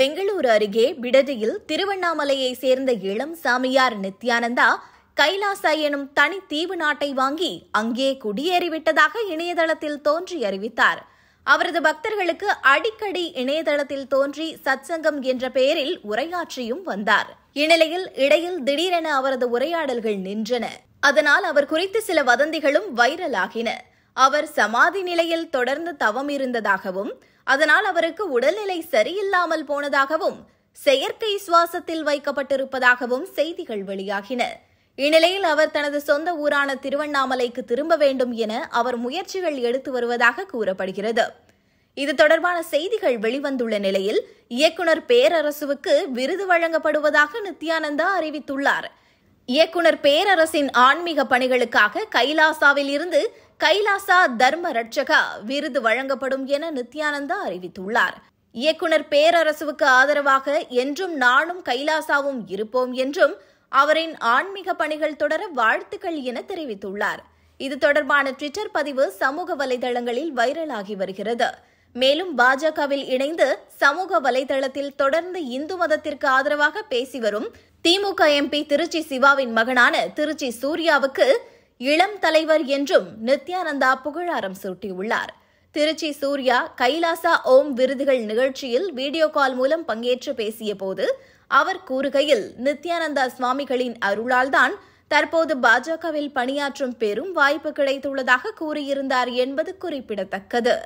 பெங்களூரு அருகே விடதியில் திருவண்ணாமலையை சேர்ந்த இளம் சாமியார் நித்யானந்தா கைலாசா எனும் தனி தீவு நாட்டை வாங்கி அங்கே குடியேறிவிட்டதாக இணையதளத்தில் தோன்றி அறிவித்தார் அவரது பக்தர்களுக்கு அடிக்கடி இணையதளத்தில் தோன்றி சத்சங்கம் என்ற பெயரில் உரையாற்றியும் வந்தார் இந்நிலையில் இடையில் திடீரென அவரது உரையாடல்கள் நின்றன அதனால் அவர் குறித்து சில வதந்திகளும் வைரலாகின அவர் சமாதி நிலையில் தொடர்ந்து தவம் இருந்ததாகவும் அதனால் அவருக்கு உடல்நிலை சரியில்லாமல் போனதாகவும் செயற்கை சுவாசத்தில் வைக்கப்பட்டிருப்பதாகவும் செய்திகள் வெளியாகின இந்நிலையில் அவர் தனது சொந்த ஊரான திருவண்ணாமலைக்கு திரும்ப வேண்டும் என அவர் முயற்சிகள் எடுத்து வருவதாக கூறப்படுகிறது இது தொடர்பான செய்திகள் வெளிவந்துள்ள நிலையில் இயக்குனர் பேரரசுவுக்கு விருது வழங்கப்படுவதாக நித்யானந்தா அறிவித்துள்ளார் இயக்குனர் பேரரசின் ஆன்மீக பணிகளுக்காக கைலாசாவில் இருந்து கைலாசா தர்ம ரட்சகா விருது வழங்கப்படும் என நித்யானந்தா அறிவித்துள்ளார் இயக்குனர் பேரரசுவுக்கு ஆதரவாக என்றும் நானும் கைலாசாவும் இருப்போம் என்றும் அவரின் ஆன்மீக பணிகள் தொடர வாழ்த்துக்கள் என தெரிவித்துள்ளார் இது தொடர்பான ட்விட்டர் பதிவு சமூக வலைதளங்களில் வைரலாகி வருகிறது மேலும் பாஜகவில் இணைந்து சமூக வலைதளத்தில் தொடர்ந்து இந்து மதத்திற்கு ஆதரவாக பேசி வரும் திமுக எம்பி திருச்சி சிவாவின் மகனான திருச்சி சூர்யாவுக்கு இளம் தலைவர் என்றும் நித்யானந்தா புகழாரம் சூட்டியுள்ளார் திருச்சி சூர்யா கைலாசா ஓம் விருதுகள் நிகழ்ச்சியில் வீடியோ கால் மூலம் பங்கேற்று பேசிய போது அவர் கூறுகையில் நித்யானந்தா சுவாமிகளின் அருளால்தான் தற்போது பாஜகவில் பணியாற்றும் பெரும் வாய்ப்பு கிடைத்துள்ளதாக கூறியிருந்தார் என்பது குறிப்பிடத்தக்கது